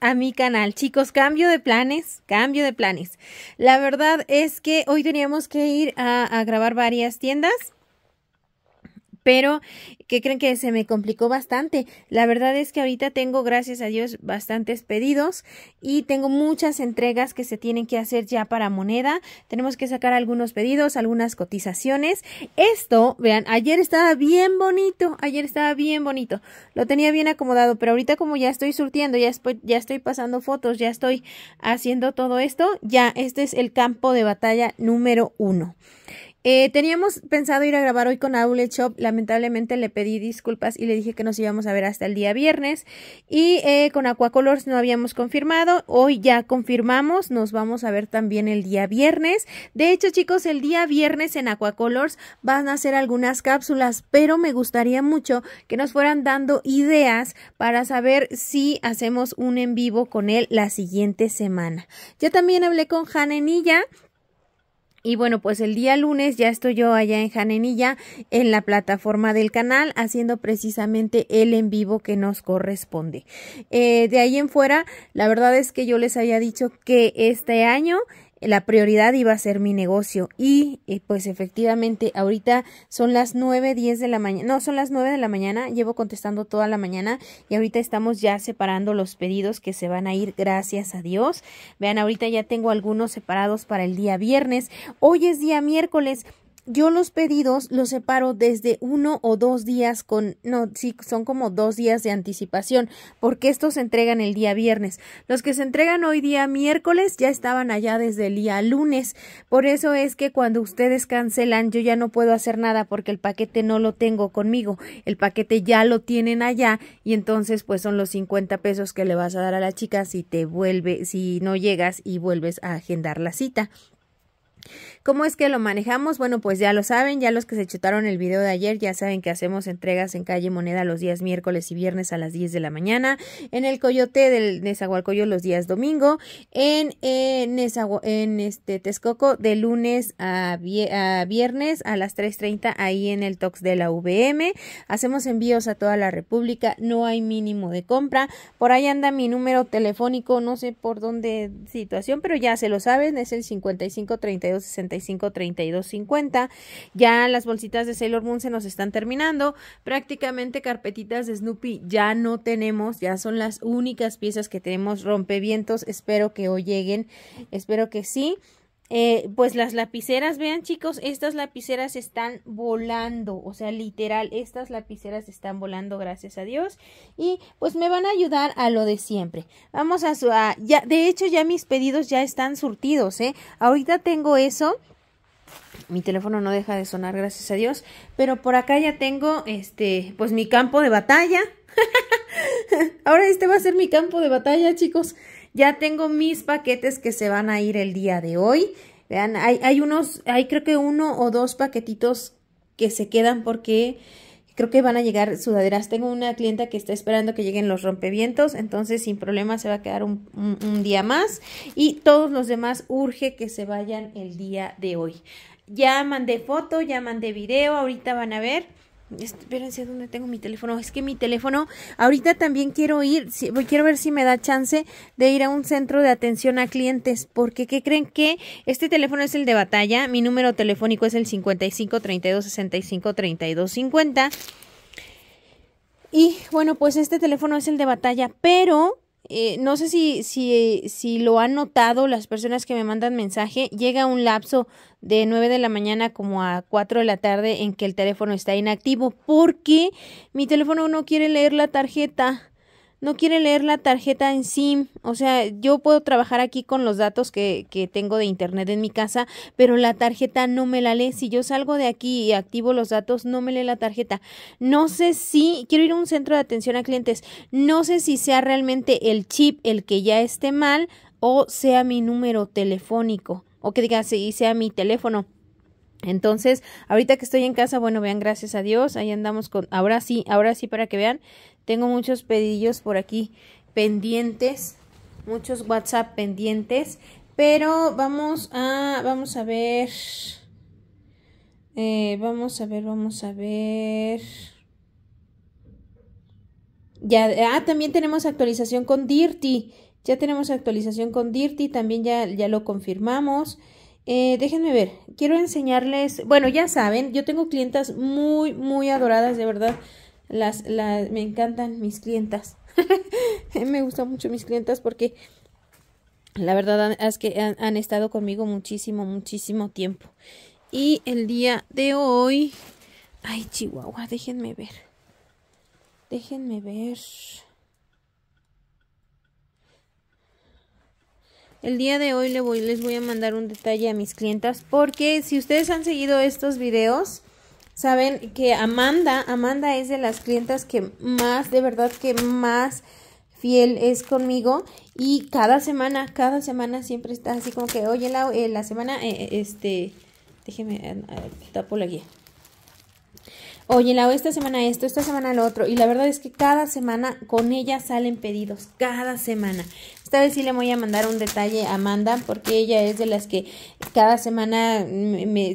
a mi canal. Chicos, cambio de planes, cambio de planes. La verdad es que hoy teníamos que ir a, grabar varias tiendas pero que creen que se me complicó bastante. La verdad es que ahorita tengo, gracias a Dios, bastantes pedidos y tengo muchas entregas que se tienen que hacer ya para moneda. Tenemos que sacar algunos pedidos, algunas cotizaciones. Esto, vean, ayer estaba bien bonito, ayer estaba bien bonito. Lo tenía bien acomodado, pero ahorita como ya estoy surtiendo, ya estoy, ya estoy pasando fotos, ya estoy haciendo todo esto, ya este es el campo de batalla número uno. Eh, teníamos pensado ir a grabar hoy con Outlet Shop. Lamentablemente le pedí disculpas y le dije que nos íbamos a ver hasta el día viernes. Y eh, con Aquacolors no habíamos confirmado. Hoy ya confirmamos. Nos vamos a ver también el día viernes. De hecho, chicos, el día viernes en Aquacolors van a hacer algunas cápsulas. Pero me gustaría mucho que nos fueran dando ideas para saber si hacemos un en vivo con él la siguiente semana. Ya también hablé con Janenilla y bueno, pues el día lunes ya estoy yo allá en Janenilla, en la plataforma del canal, haciendo precisamente el en vivo que nos corresponde. Eh, de ahí en fuera, la verdad es que yo les había dicho que este año la prioridad iba a ser mi negocio y eh, pues efectivamente ahorita son las nueve diez de la mañana, no, son las 9 de la mañana, llevo contestando toda la mañana y ahorita estamos ya separando los pedidos que se van a ir, gracias a Dios. Vean, ahorita ya tengo algunos separados para el día viernes, hoy es día miércoles, yo los pedidos los separo desde uno o dos días con, no, sí, son como dos días de anticipación, porque estos se entregan el día viernes. Los que se entregan hoy día miércoles ya estaban allá desde el día lunes. Por eso es que cuando ustedes cancelan, yo ya no puedo hacer nada porque el paquete no lo tengo conmigo. El paquete ya lo tienen allá y entonces pues son los 50 pesos que le vas a dar a la chica si te vuelve, si no llegas y vuelves a agendar la cita. ¿Cómo es que lo manejamos? Bueno, pues ya lo saben, ya los que se chutaron el video de ayer ya saben que hacemos entregas en calle Moneda los días miércoles y viernes a las 10 de la mañana, en el Coyote del Nezahualcoyo los días domingo, eh, en, este Texcoco de lunes a, viernes a las 3.30 ahí en el Tox de la VM. Hacemos envíos a toda la República, no hay mínimo de compra. Por ahí anda mi número telefónico, no sé por dónde situación, pero ya se lo saben, es el 55 55 32 50. Ya las bolsitas de Sailor Moon se nos están terminando. Prácticamente carpetitas de Snoopy ya no tenemos, ya son las únicas piezas que tenemos rompevientos. Espero que hoy lleguen, espero que sí. Eh, pues las lapiceras, vean chicos, estas lapiceras están volando, o sea, literal, estas lapiceras están volando, gracias a Dios, y pues me van a ayudar a lo de siempre. Vamos a, su, a ya, de hecho ya mis pedidos ya están surtidos, ¿eh? Ahorita tengo eso. Mi teléfono no deja de sonar, gracias a Dios, pero por acá ya tengo, este, pues mi campo de batalla. Ahora este va a ser mi campo de batalla, chicos. Ya tengo mis paquetes que se van a ir el día de hoy. Vean, hay, unos, hay creo que uno o dos paquetitos que se quedan porque creo que van a llegar sudaderas. Tengo una clienta que está esperando que lleguen los rompevientos, entonces sin problema se va a quedar un, un día más. Y todos los demás urge que se vayan el día de hoy. Ya mandé foto, ya mandé video, ahorita van a ver. Espérense, ¿dónde tengo mi teléfono? Es que mi teléfono, ahorita también quiero ir, quiero ver si me da chance de ir a un centro de atención a clientes, porque ¿qué creen que este teléfono es el de batalla? Mi número telefónico es el 55 32 65 32 50. Y bueno, pues este teléfono es el de batalla, pero eh, no sé si, si, si lo han notado las personas que me mandan mensaje, llega un lapso de 9 de la mañana como a 4 de la tarde en que el teléfono está inactivo porque mi teléfono no quiere leer la tarjeta no quiere leer la tarjeta en SIM. O sea, yo puedo trabajar aquí con los datos que, que tengo de internet en mi casa, pero la tarjeta no me la lee. Si yo salgo de aquí y activo los datos, no me lee la tarjeta. No sé si, quiero ir a un centro de atención a clientes, no sé si sea realmente el chip el que ya esté mal o sea mi número telefónico o que diga si sea mi teléfono. Entonces, ahorita que estoy en casa, bueno, vean, gracias a Dios, ahí andamos con, ahora sí, ahora sí para que vean, tengo muchos pedillos por aquí pendientes, muchos WhatsApp pendientes, pero vamos a, vamos a ver, eh, vamos a ver, vamos a ver. Ya, ah, también tenemos actualización con Dirty. Ya tenemos actualización con Dirty, también ya, ya lo confirmamos. Eh, déjenme ver, quiero enseñarles, bueno, ya saben, yo tengo clientas muy, muy adoradas, de verdad, las, me encantan mis clientas. me gustan mucho mis clientas porque la verdad es que han, estado conmigo muchísimo, muchísimo tiempo. Y el día de hoy. Ay, Chihuahua, déjenme ver. Déjenme ver. El día de hoy le voy, les voy a mandar un detalle a mis clientas porque si ustedes han seguido estos videos, saben que Amanda, Amanda es de las clientas que más, de verdad que más fiel es conmigo y cada semana, cada semana siempre está así como que, oye, la, eh, la semana, eh, eh, este, déjeme, tapo la guía. Oye, la esta semana esto, esta semana lo otro. Y la verdad es que cada semana con ella salen pedidos, cada semana. Esta vez sí le voy a mandar un detalle a Amanda porque ella es de las que cada semana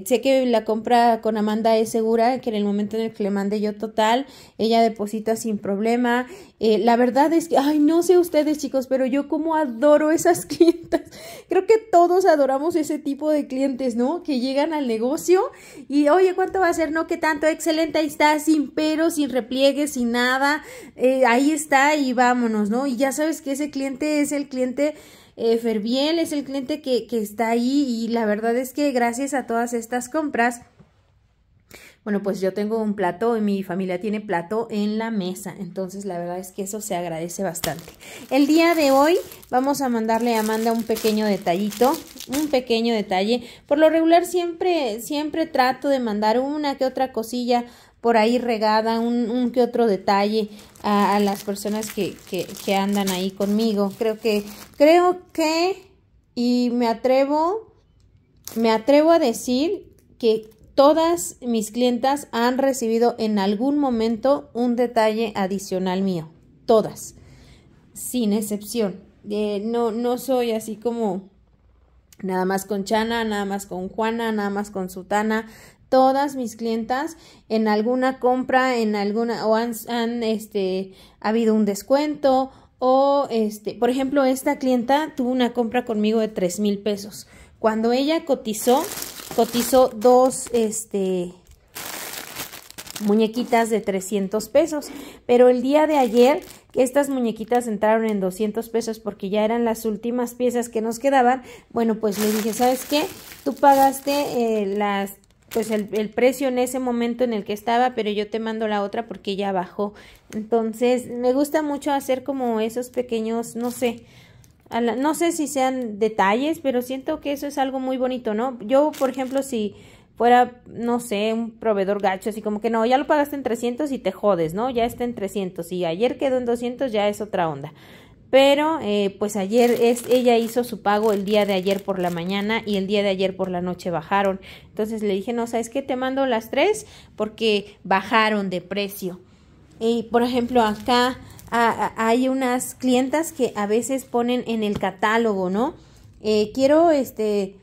sé que la compra con Amanda es segura, que en el momento en el que le mande yo total, ella deposita sin problema eh, la verdad es que, ay, no sé ustedes chicos, pero yo como adoro esas clientas. Creo que todos adoramos ese tipo de clientes, ¿no? Que llegan al negocio y, oye, ¿cuánto va a ser? No, qué tanto, excelente, ahí está, sin pero, sin repliegues, sin nada. Eh, ahí está y vámonos, ¿no? Y ya sabes que ese cliente es el cliente eh, es el cliente que, que está ahí y la verdad es que gracias a todas estas compras bueno, pues yo tengo un plato y mi familia tiene plato en la mesa. Entonces, la verdad es que eso se agradece bastante. El día de hoy vamos a mandarle a Amanda un pequeño detallito, un pequeño detalle. Por lo regular siempre, siempre trato de mandar una que otra cosilla por ahí regada, un, que otro detalle a, las personas que, que, que andan ahí conmigo. Creo que, creo que, y me atrevo, me atrevo a decir que Todas mis clientas han recibido en algún momento un detalle adicional mío. Todas. Sin excepción. Eh, no, no soy así como nada más con Chana, nada más con Juana, nada más con Sutana. Todas mis clientas en alguna compra, en alguna, o han, este, ha habido un descuento, o este, por ejemplo, esta clienta tuvo una compra conmigo de tres mil pesos. Cuando ella cotizó, Cotizó dos este, muñequitas de 300 pesos. Pero el día de ayer que estas muñequitas entraron en 200 pesos porque ya eran las últimas piezas que nos quedaban. Bueno, pues le dije, ¿sabes qué? Tú pagaste eh, las pues el, el, precio en ese momento en el que estaba, pero yo te mando la otra porque ya bajó. Entonces, me gusta mucho hacer como esos pequeños, no sé, no sé si sean detalles, pero siento que eso es algo muy bonito, ¿no? Yo, por ejemplo, si fuera, no sé, un proveedor gacho, así como que no, ya lo pagaste en 300 y te jodes, ¿no? Ya está en 300 y ayer quedó en 200, ya es otra onda. Pero, eh, pues ayer es, ella hizo su pago el día de ayer por la mañana y el día de ayer por la noche bajaron. Entonces le dije, no, ¿sabes qué? Te mando las tres porque bajaron de precio. Y, por ejemplo, acá hay unas clientas que a veces ponen en el catálogo, ¿no? Eh, quiero este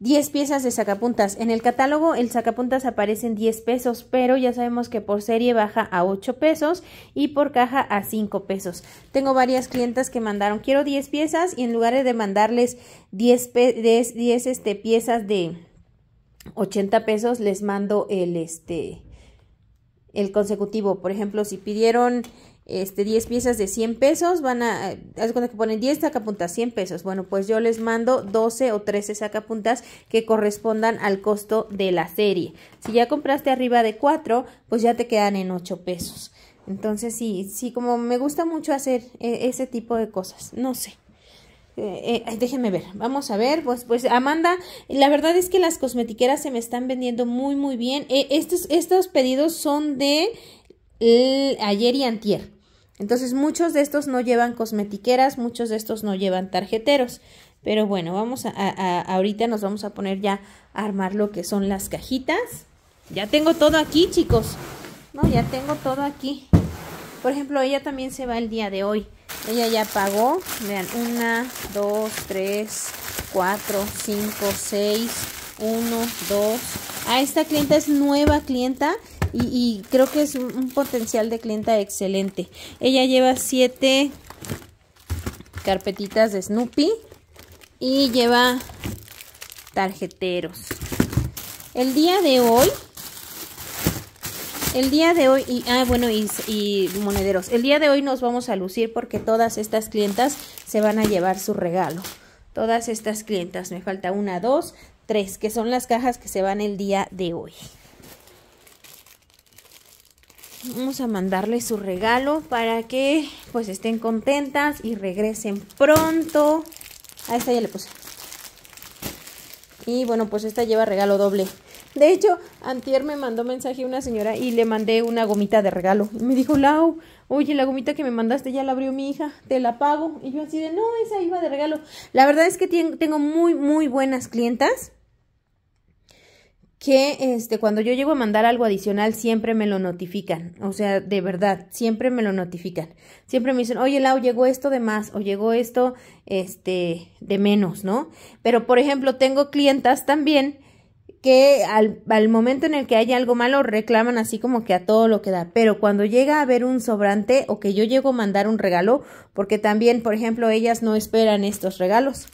10 piezas de sacapuntas. En el catálogo el sacapuntas aparece en 10 pesos, pero ya sabemos que por serie baja a 8 pesos y por caja a 5 pesos. Tengo varias clientas que mandaron, quiero 10 piezas y en lugar de mandarles 10, este, piezas de 80 pesos, les mando el, este, el consecutivo. Por ejemplo, si pidieron este, 10 piezas de 100 pesos, van a, haz cuenta que ponen 10 sacapuntas, 100 pesos. Bueno, pues yo les mando 12 o 13 sacapuntas que correspondan al costo de la serie. Si ya compraste arriba de 4, pues ya te quedan en 8 pesos. Entonces, sí, sí, como me gusta mucho hacer eh, ese tipo de cosas, no sé. Eh, eh, déjenme ver, vamos a ver, pues, pues Amanda, la verdad es que las cosmetiqueras se me están vendiendo muy, muy bien. estos, estos pedidos son de ayer y antier. Entonces muchos de estos no llevan cosmetiqueras, muchos de estos no llevan tarjeteros. Pero bueno, vamos a, ahorita nos vamos a poner ya a armar lo que son las cajitas. Ya tengo todo aquí, chicos. No, ya tengo todo aquí. Por ejemplo, ella también se va el día de hoy. Ella ya pagó. Vean, una, dos, tres, cuatro, cinco, seis, uno, dos. A esta clienta es nueva clienta y, creo que es un, potencial de clienta excelente. Ella lleva siete carpetitas de Snoopy y lleva tarjeteros. El día de hoy, el día de hoy, y, ah, bueno, y monederos. El día de hoy nos vamos a lucir porque todas estas clientas se van a llevar su regalo. Todas estas clientas, me falta una, dos, tres, que son las cajas que se van el día de hoy. Vamos a mandarle su regalo para que pues estén contentas y regresen pronto. A esta ya le puse. Y bueno, pues esta lleva regalo doble. De hecho, antier me mandó mensaje una señora y le mandé una gomita de regalo. Y me dijo, Lau, oye, la gomita que me mandaste ya la abrió mi hija, te la pago. Y yo así de, no, esa iba de regalo. La verdad es que tengo muy, muy buenas clientas que este, cuando yo llego a mandar algo adicional siempre me lo notifican, o sea, de verdad, siempre me lo notifican. Siempre me dicen, oye Lau, llegó esto de más o llegó esto este, de menos, ¿no? Pero, por ejemplo, tengo clientas también que al, al momento en el que haya algo malo reclaman así como que a todo lo que da, pero cuando llega a haber un sobrante o que yo llego a mandar un regalo, porque también, por ejemplo, ellas no esperan estos regalos.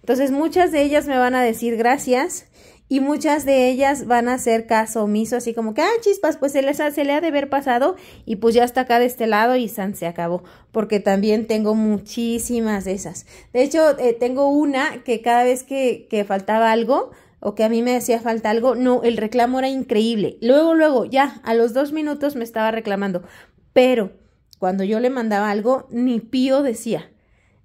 Entonces, muchas de ellas me van a decir gracias y muchas de ellas van a hacer caso omiso, así como que, ah, chispas, pues se, les se le ha de haber pasado y pues ya está acá de este lado y San se acabó, porque también tengo muchísimas de esas. De hecho, eh, tengo una que cada vez que, faltaba algo, o que a mí me hacía falta algo, no, el reclamo era increíble. Luego, luego, ya, a los dos minutos me estaba reclamando. Pero cuando yo le mandaba algo, ni pío decía.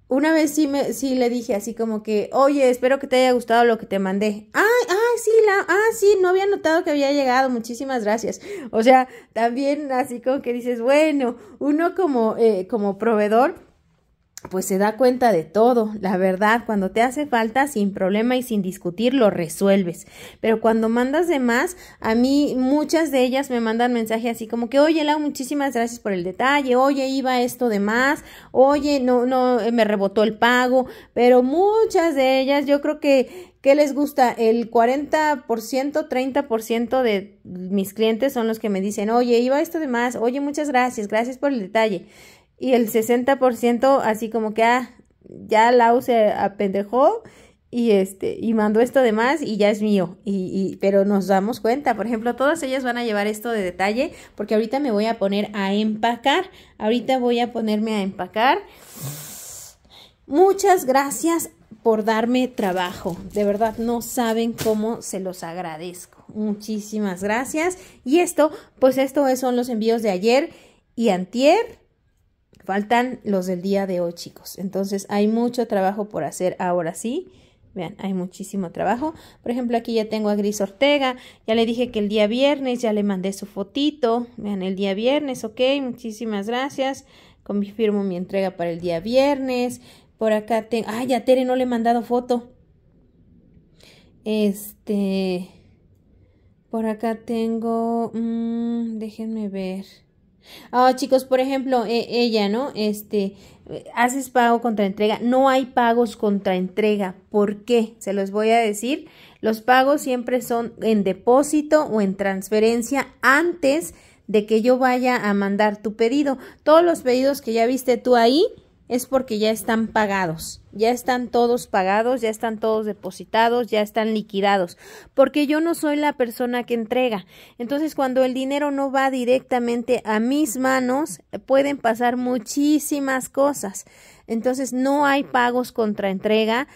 Una vez sí, me, sí le dije así como que, oye, espero que te haya gustado lo que te mandé. Ay, ay, ah, sí, la, ah, sí, no había notado que había llegado, muchísimas gracias. O sea, también así como que dices, bueno, uno como, eh, como proveedor pues se da cuenta de todo. La verdad, cuando te hace falta, sin problema y sin discutir, lo resuelves. Pero cuando mandas de más, a mí muchas de ellas me mandan mensajes así como que, oye, Lau, muchísimas gracias por el detalle, oye, iba esto de más, oye, no, no, eh, me rebotó el pago. Pero muchas de ellas, yo creo que ¿Qué les gusta? El 40%, 30% de mis clientes son los que me dicen, oye, iba esto de más, oye, muchas gracias, gracias por el detalle y el 60% así como que, ah, ya Lau se apendejó y este y mandó esto de más y ya es mío y, pero nos damos cuenta por ejemplo todas ellas van a llevar esto de detalle porque ahorita me voy a poner a empacar ahorita voy a ponerme a empacar muchas gracias por darme trabajo de verdad no saben cómo se los agradezco muchísimas gracias y esto pues esto son los envíos de ayer y antier Faltan los del día de hoy, chicos. Entonces hay mucho trabajo por hacer ahora sí. Vean, hay muchísimo trabajo. Por ejemplo, aquí ya tengo a Gris Ortega. Ya le dije que el día viernes ya le mandé su fotito. Vean, el día viernes, ok, muchísimas gracias. Confirmo mi entrega para el día viernes. Por acá tengo... ¡Ay, ah, a Tere no le he mandado foto! Este... Por acá tengo... Mm, déjenme ver. Ah, chicos, por ejemplo, e, ella, ¿no? Este, haces pago contra entrega. No hay pagos contra entrega. ¿Por qué? Se los voy a decir. Los pagos siempre son en depósito o en transferencia antes de que yo vaya a mandar tu pedido. Todos los pedidos que ya viste tú ahí es porque ya están pagados, ya están todos pagados, ya están todos depositados, ya están liquidados, porque yo no soy la persona que entrega. Entonces, cuando el dinero no va directamente a mis manos, pueden pasar muchísimas cosas. Entonces, no hay pagos contra entrega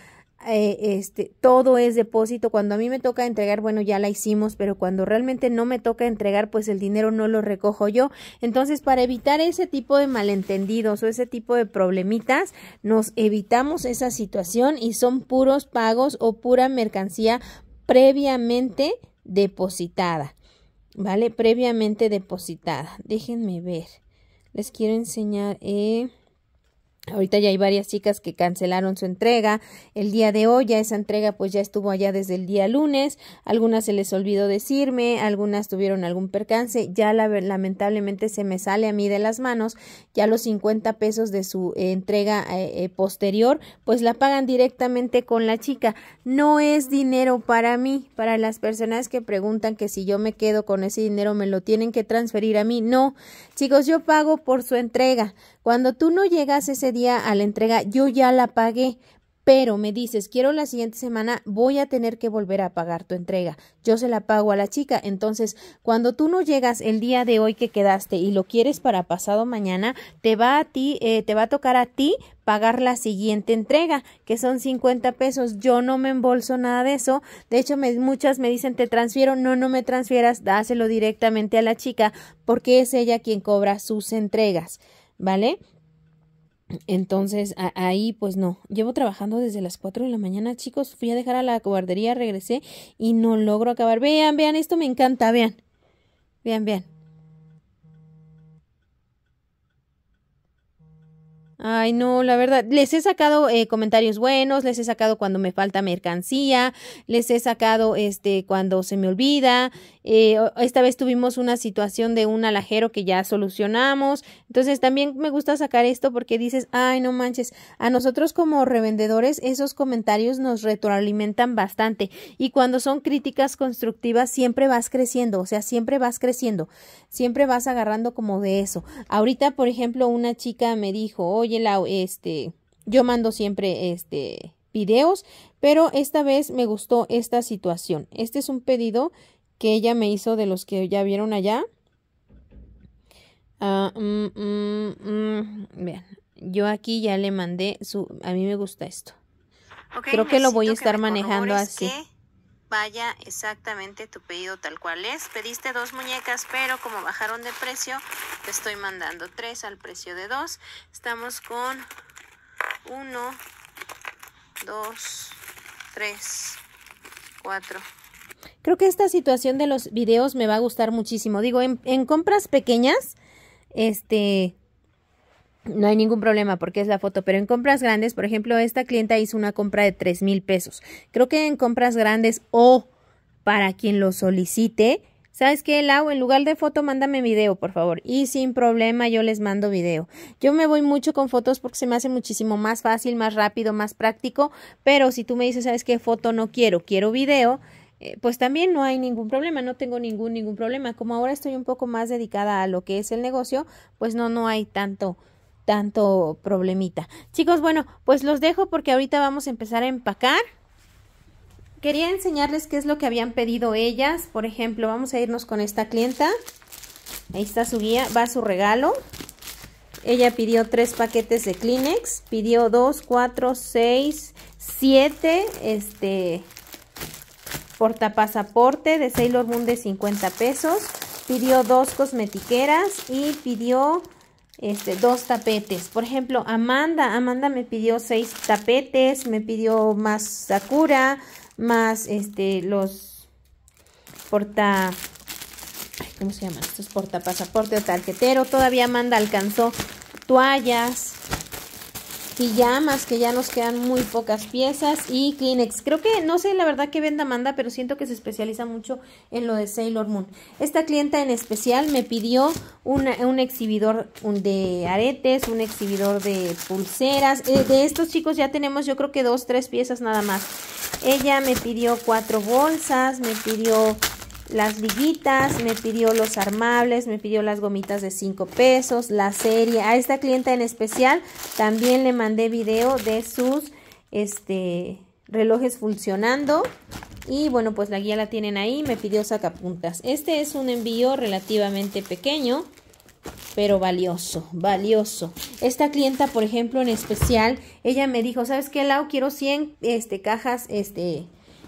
eh, este, todo es depósito. Cuando a mí me toca entregar, bueno, ya la hicimos, pero cuando realmente no me toca entregar, pues el dinero no lo recojo yo. Entonces, para evitar ese tipo de malentendidos o ese tipo de problemitas, nos evitamos esa situación y son puros pagos o pura mercancía previamente depositada. ¿Vale? Previamente depositada. Déjenme ver. Les quiero enseñar. Eh, Ahorita ya hay varias chicas que cancelaron su entrega el día de hoy, ya esa entrega pues ya estuvo allá desde el día lunes, algunas se les olvidó decirme, algunas tuvieron algún percance, ya lamentablemente se me sale a mí de las manos, ya los 50 pesos de su eh, entrega eh, eh, posterior pues la pagan directamente con la chica, no es dinero para mí, para las personas que preguntan que si yo me quedo con ese dinero me lo tienen que transferir a mí, no, chicos yo pago por su entrega, cuando tú no llegas ese día a la entrega, yo ya la pagué, pero me dices, quiero la siguiente semana, voy a tener que volver a pagar tu entrega. Yo se la pago a la chica. Entonces, cuando tú no llegas el día de hoy que quedaste y lo quieres para pasado mañana, te va a ti, eh, te va a tocar a ti pagar la siguiente entrega, que son 50 pesos. Yo no me embolso nada de eso. De hecho, me, muchas me dicen, te transfiero. No, no me transfieras, dáselo directamente a la chica, porque es ella quien cobra sus entregas. ¿vale? Entonces ahí pues no, llevo trabajando desde las 4 de la mañana, chicos, fui a dejar a la cobardería, regresé y no logro acabar. Vean, vean, esto me encanta, vean. Vean, vean. Ay, no, la verdad, les he sacado eh, comentarios buenos, les he sacado cuando me falta mercancía, les he sacado este cuando se me olvida. Eh, esta vez tuvimos una situación de un alajero que ya solucionamos. Entonces también me gusta sacar esto porque dices, ay, no manches, a nosotros como revendedores esos comentarios nos retroalimentan bastante y cuando son críticas constructivas siempre vas creciendo, o sea, siempre vas creciendo, siempre vas agarrando como de eso. Ahorita, por ejemplo, una chica me dijo, oye, este, yo mando siempre este videos, pero esta vez me gustó esta situación. Este es un pedido que ella me hizo de los que ya vieron allá. Ah, mm, mm, mm. yo aquí ya le mandé su... A mí me gusta esto. Creo que lo voy a estar manejando así vaya exactamente tu pedido tal cual es. Pediste dos muñecas, pero como bajaron de precio, te estoy mandando tres al precio de dos. Estamos con uno, dos, tres, cuatro. Creo que esta situación de los videos me va a gustar muchísimo. Digo, en, compras pequeñas, este, no hay ningún problema porque es la foto, pero en compras grandes, por ejemplo, esta clienta hizo una compra de 3 mil pesos. Creo que en compras grandes o para quien lo solicite, ¿sabes qué, Lau? En lugar de foto, mándame video, por favor. Y sin problema, yo les mando video. Yo me voy mucho con fotos porque se me hace muchísimo más fácil, más rápido, más práctico. Pero si tú me dices, ¿sabes qué? Foto no quiero, quiero video eh, pues también no hay ningún problema, no tengo ningún ningún problema. Como ahora estoy un poco más dedicada a lo que es el negocio, pues no no hay tanto tanto problemita. Chicos, bueno, pues los dejo porque ahorita vamos a empezar a empacar. Quería enseñarles qué es lo que habían pedido ellas. Por ejemplo, vamos a irnos con esta clienta. Ahí está su guía, va su regalo. Ella pidió tres paquetes de Kleenex, pidió dos, cuatro, seis, siete, este, portapasaporte de Sailor Moon de 50 pesos, pidió dos cosmetiqueras y pidió este, dos tapetes. Por ejemplo, Amanda, Amanda me pidió seis tapetes, me pidió más Sakura, más este, los porta... ¿Cómo se llaman? Estos pasaporte, o tarjetero. Todavía Amanda alcanzó toallas, más que ya nos quedan muy pocas piezas y Kleenex. Creo que no sé la verdad que venda manda, pero siento que se especializa mucho en lo de Sailor Moon. Esta clienta en especial me pidió un exhibidor de aretes, un exhibidor de pulseras. Eh, de estos chicos ya tenemos yo creo que dos, tres piezas nada más. Ella me pidió cuatro bolsas, me pidió las viguitas, me pidió los armables, me pidió las gomitas de 5 pesos, la serie. A esta clienta en especial también le mandé video de sus este, relojes funcionando. Y bueno, pues la guía la tienen ahí, me pidió sacapuntas. Este es un envío relativamente pequeño, pero valioso, valioso. Esta clienta, por ejemplo, en especial, ella me dijo, ¿sabes qué, Lau? Quiero 100 este, cajas este,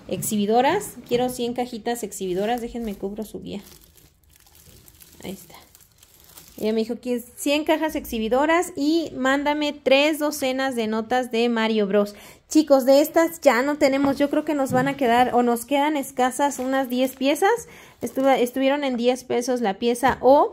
Exhibidoras, quiero 100 cajitas exhibidoras, déjenme cubro su guía. Ahí está. Ella me dijo, que 100 cajas exhibidoras y mándame tres docenas de notas de Mario Bros. Chicos, de estas ya no tenemos, yo creo que nos van a quedar o nos quedan escasas unas 10 piezas. estuvieron en 10 pesos la pieza o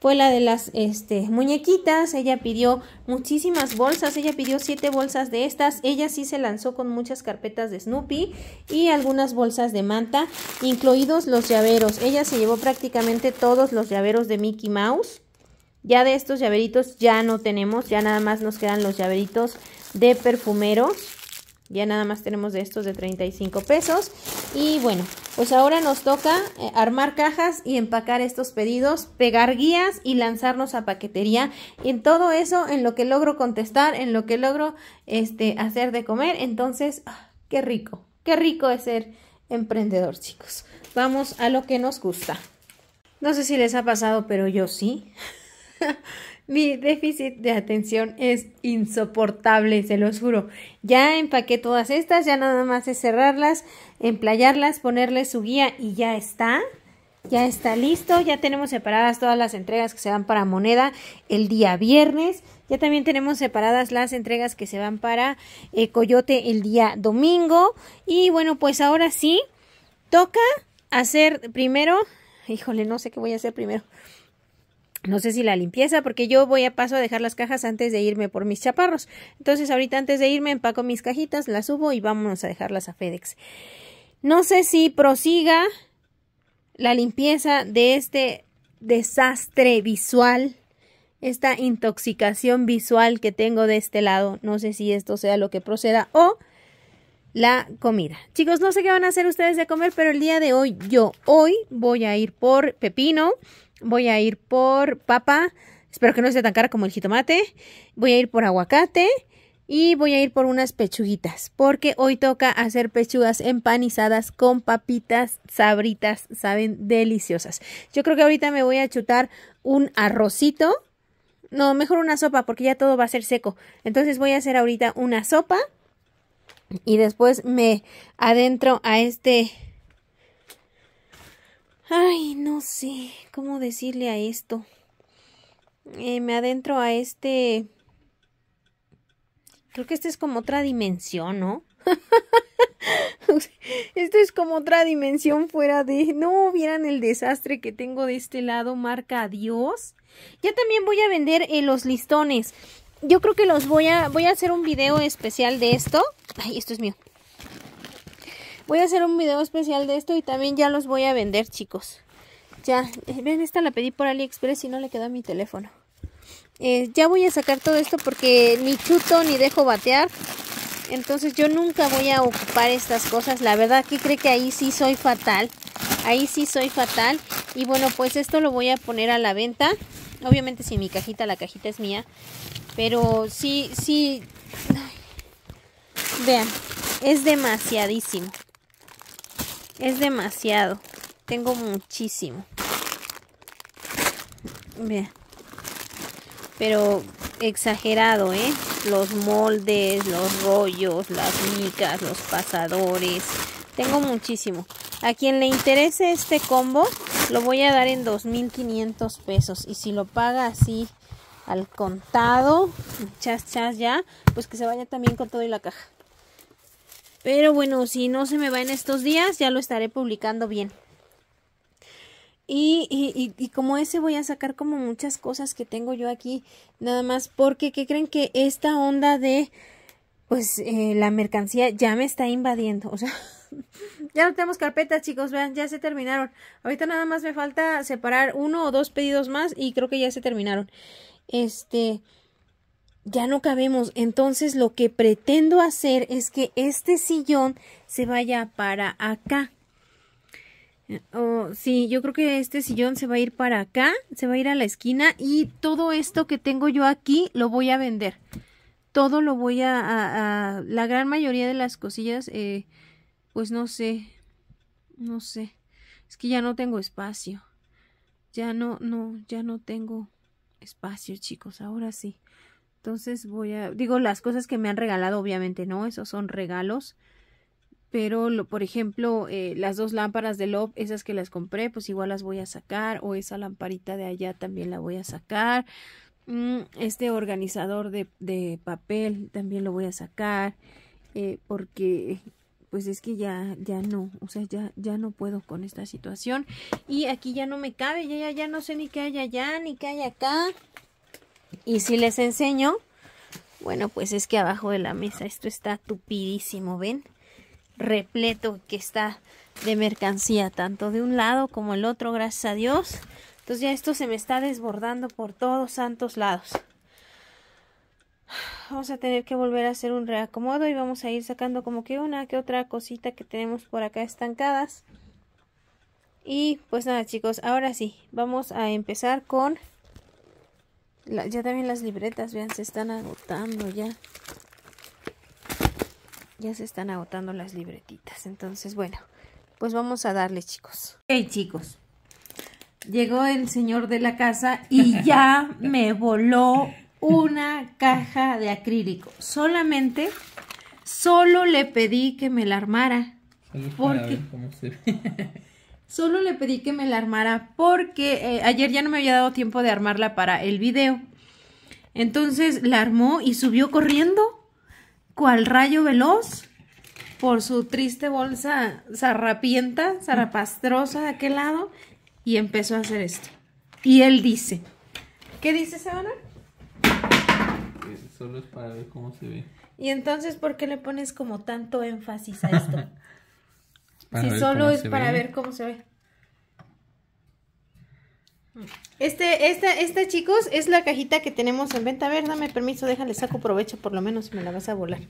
fue la de las este, muñequitas. Ella pidió muchísimas bolsas. Ella pidió siete bolsas de estas. Ella sí se lanzó con muchas carpetas de Snoopy y algunas bolsas de manta, incluidos los llaveros. Ella se llevó prácticamente todos los llaveros de Mickey Mouse. Ya de estos llaveritos ya no tenemos, ya nada más nos quedan los llaveritos de perfumeros. Ya nada más tenemos de estos de 35 pesos. Y bueno, pues ahora nos toca eh, armar cajas y empacar estos pedidos, pegar guías y lanzarnos a paquetería. en todo eso, en lo que logro contestar, en lo que logro este, hacer de comer. Entonces, ah, qué rico, qué rico es ser emprendedor, chicos. Vamos a lo que nos gusta. No sé si les ha pasado, pero yo sí. Mi déficit de atención es insoportable, se los juro. Ya empaqué todas estas, ya nada más es cerrarlas, emplayarlas, ponerle su guía y ya está. Ya está listo, ya tenemos separadas todas las entregas que se van para moneda el día viernes. Ya también tenemos separadas las entregas que se van para eh, Coyote el día domingo. Y bueno, pues ahora sí, toca hacer primero, híjole, no sé qué voy a hacer primero no sé si la limpieza, porque yo voy a paso a dejar las cajas antes de irme por mis chaparros. Entonces ahorita antes de irme empaco mis cajitas, las subo y vámonos a dejarlas a FedEx. No sé si prosiga la limpieza de este desastre visual, esta intoxicación visual que tengo de este lado. No sé si esto sea lo que proceda o la comida. Chicos, no sé qué van a hacer ustedes de comer, pero el día de hoy, yo hoy voy a ir por pepino Voy a ir por papa. Espero que no sea tan cara como el jitomate. Voy a ir por aguacate. Y voy a ir por unas pechuguitas, porque hoy toca hacer pechugas empanizadas con papitas sabritas, saben deliciosas. Yo creo que ahorita me voy a chutar un arrocito, no, mejor una sopa, porque ya todo va a ser seco. Entonces voy a hacer ahorita una sopa y después me adentro a este Ay, no sé cómo decirle a esto. Eh, me adentro a este... Creo que este es como otra dimensión, ¿no? Esto es como otra dimensión fuera de... No, vieran el desastre que tengo de este lado, marca adiós. Ya también voy a vender eh, los listones. Yo creo que los voy a... Voy a hacer un video especial de esto. Ay, esto es mío. Voy a hacer un video especial de esto y también ya los voy a vender, chicos. Ya, eh, ven, esta la pedí por AliExpress y no le quedó a mi teléfono. Eh, ya voy a sacar todo esto porque ni chuto ni dejo batear. Entonces yo nunca voy a ocupar estas cosas. La verdad que cree que ahí sí soy fatal. Ahí sí soy fatal. Y bueno, pues esto lo voy a poner a la venta. Obviamente sin mi cajita, la cajita es mía. Pero sí, sí... Vean, es demasiadísimo. Es demasiado. Tengo muchísimo. Vean. Pero exagerado, ¿eh? Los moldes, los rollos, las micas, los pasadores. Tengo muchísimo. A quien le interese este combo, lo voy a dar en 2.500 pesos. Y si lo paga así al contado, chas chas ya, pues que se vaya también con todo y la caja. Pero bueno, si no se me va en estos días, ya lo estaré publicando bien. Y, como ese voy a sacar como muchas cosas que tengo yo aquí, nada más porque, ¿qué creen que esta onda de, pues, eh, la mercancía ya me está invadiendo? O sea, ya no tenemos carpetas, chicos, vean, ya se terminaron. Ahorita nada más me falta separar uno o dos pedidos más y creo que ya se terminaron. Este, ya no cabemos. Entonces lo que pretendo hacer es que este sillón se vaya para acá. Eh, o sí, yo creo que este sillón se va a ir para acá, se va a ir a la esquina y todo esto que tengo yo aquí lo voy a vender. Todo lo voy a... la gran mayoría de las cosillas, eh, pues no sé, no sé. Es que ya no tengo espacio. Ya no, no, ya no tengo espacio, chicos, ahora sí. Entonces voy a, digo, las cosas que me han regalado, obviamente no, esos son regalos. Pero, por ejemplo, eh, las dos lámparas de LOP, esas que las compré, pues igual las voy a sacar. O esa lamparita de allá también la voy a sacar. Mm, este organizador de, papel también lo voy a sacar. Eh, porque pues es que ya, ya no, o sea, ya, ya no puedo con esta situación. Y aquí ya no me cabe, ya, ya, ya no sé ni qué hay allá, ni qué hay acá. Y si les enseño, bueno, pues es que abajo de la mesa esto está tupidísimo, ¿ven? Repleto que está de mercancía, tanto de un lado como el otro, gracias a Dios. Entonces ya esto se me está desbordando por todos santos lados. Vamos a tener que volver a hacer un reacomodo y vamos a ir sacando como que una que otra cosita que tenemos por acá estancadas. Y pues nada chicos, ahora sí, vamos a empezar con ya también las libretas, vean, se están agotando ya. Ya se están agotando las libretitas. Entonces, bueno, pues vamos a darle, chicos. Hey, chicos. Llegó el señor de la casa y ya me voló una caja de acrílico. Solamente, solo le pedí que me la armara. porque... Solo le pedí que me la armara porque eh, ayer ya no me había dado tiempo de armarla para el video. Entonces la armó y subió corriendo, cual rayo veloz, por su triste bolsa zarrapienta, zarrapastrosa de aquel lado, y empezó a hacer esto. Y él dice, ¿qué dice Sabana? Solo es para ver cómo se ve. Y entonces, ¿por qué le pones como tanto énfasis a esto? solo es para ver cómo se ve. Este, esta, chicos, es la cajita que tenemos en venta. A ver, dame permiso, déjale, saco provecho por lo menos, me la vas a volar.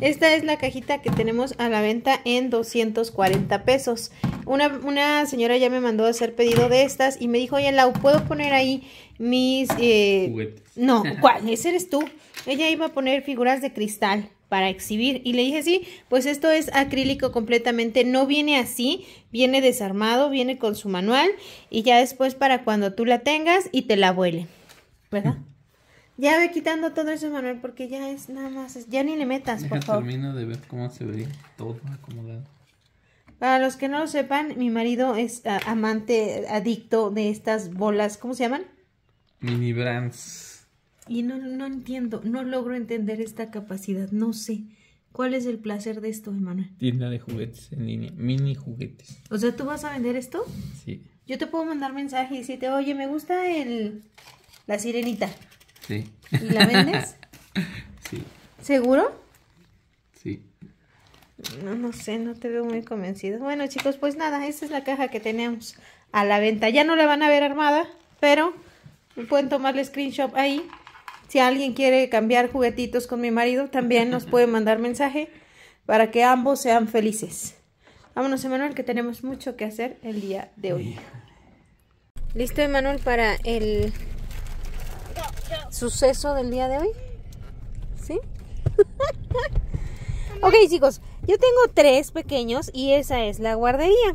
Esta es la cajita que tenemos a la venta en 240 pesos. Una, una señora ya me mandó a hacer pedido de estas y me dijo, oye, Lau, ¿puedo poner ahí mis... Eh, no, ¿cuál? Ese eres tú. Ella iba a poner figuras de cristal para exhibir. Y le dije, sí, pues esto es acrílico completamente, no viene así, viene desarmado, viene con su manual y ya después para cuando tú la tengas y te la vuele, ¿verdad? Ya ve quitando todo ese manual porque ya es nada más, ya ni le metas, por de ver cómo se ve todo acomodado. Para los que no lo sepan, mi marido es ah, amante, adicto de estas bolas, ¿cómo se llaman? Mini brands. Y no, entiendo, no logro entender esta capacidad, no sé. ¿Cuál es el placer de esto, Emanuel? Tienda de juguetes en línea, mini juguetes. O sea, ¿tú vas a vender esto? Sí. Yo te puedo mandar mensaje y decirte, oye, me gusta el la sirenita. Sí. ¿Y la vendes? sí. ¿Seguro? Sí. No, no sé, no te veo muy convencido. Bueno, chicos, pues nada, esta es la caja que tenemos a la venta. Ya no la van a ver armada, pero pueden tomarle screenshot ahí si alguien quiere cambiar juguetitos con mi marido, también nos puede mandar mensaje para que ambos sean felices. Vámonos, Emanuel, que tenemos mucho que hacer el día de hoy. ¿Listo, Emanuel, para el suceso del día de hoy? ¿Sí? ok, chicos, yo tengo tres pequeños y esa es la guardería.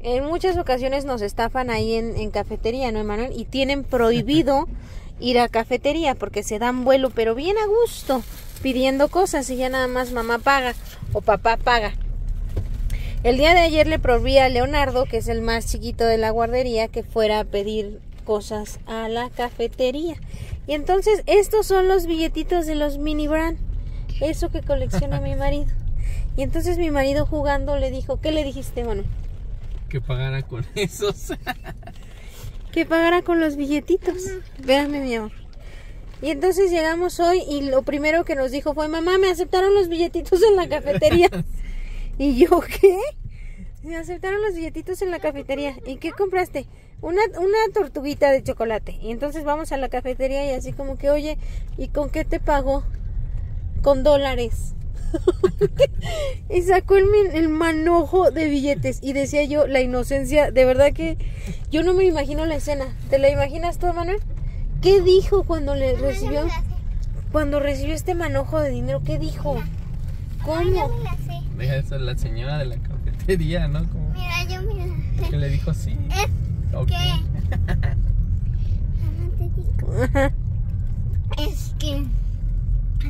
En muchas ocasiones nos estafan ahí en, cafetería, ¿no, Emanuel? Y tienen prohibido ir a cafetería porque se dan vuelo, pero bien a gusto, pidiendo cosas y ya nada más mamá paga o papá paga. El día de ayer le probé a Leonardo, que es el más chiquito de la guardería, que fuera a pedir cosas a la cafetería. Y entonces estos son los billetitos de los mini brand, eso que colecciona mi marido. Y entonces mi marido jugando le dijo, ¿qué le dijiste, bueno? Que pagara con esos que pagara con los billetitos. Véanme, mi amor. Y entonces llegamos hoy y lo primero que nos dijo fue, mamá, me aceptaron los billetitos en la cafetería. y yo, ¿qué? Me aceptaron los billetitos en la cafetería. ¿Y qué compraste? Una, una tortuguita de chocolate. Y entonces vamos a la cafetería y así como que, oye, ¿y con qué te pagó? Con dólares. y sacó el, manojo de billetes. Y decía yo, la inocencia, de verdad que yo no me imagino la escena. ¿Te la imaginas tú, Manuel? ¿Qué dijo cuando le recibió? cuando recibió este manojo de dinero, ¿qué dijo? ¿Cómo? Deja eso la señora de la cafetería, ¿no? Como... Mira, yo mira. Que le dijo sí. Es okay. que... es que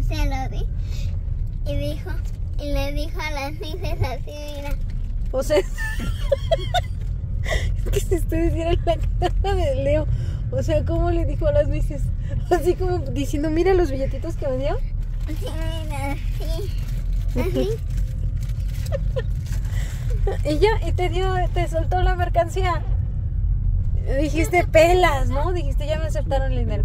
se lo di y dijo, y le dijo a las niñas así, mira. O sea, es que si ustedes vieran la cara de Leo, o sea, ¿cómo le dijo a las mises? Así como diciendo, mira los billetitos que me dio. Sí, mira, sí. Así. y ya, y te dio, te soltó la mercancía dijiste pelas, ¿no? Dijiste, ya me aceptaron el dinero.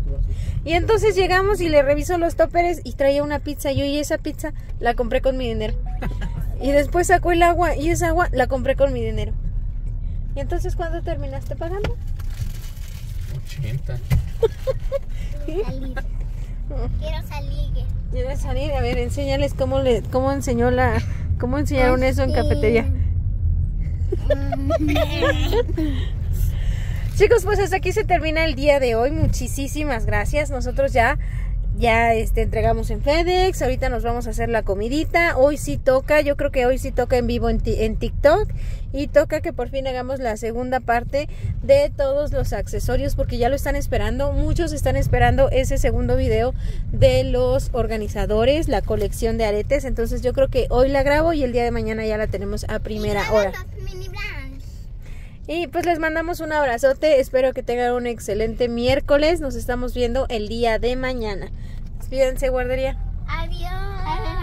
Y entonces llegamos y le reviso los tóperes y traía una pizza. Yo y esa pizza la compré con mi dinero. Y después sacó el agua y esa agua la compré con mi dinero. ¿Y entonces cuándo terminaste pagando? 80. Quiero salir. Quiero salir. Quiero salir. A ver, enséñales cómo le, cómo enseñó la, cómo enseñaron eso en cafetería. Mm. Chicos, pues hasta aquí se termina el día de hoy. Muchísimas gracias. Nosotros ya ya este, entregamos en FedEx, ahorita nos vamos a hacer la comidita, hoy sí toca, yo creo que hoy sí toca en vivo en, en, TikTok y toca que por fin hagamos la segunda parte de todos los accesorios porque ya lo están esperando, muchos están esperando ese segundo video de los organizadores, la colección de aretes, entonces yo creo que hoy la grabo y el día de mañana ya la tenemos a primera hora. Y pues les mandamos un abrazote, espero que tengan un excelente miércoles, nos estamos viendo el día de mañana. Despídense, guardería. Adiós. Adiós.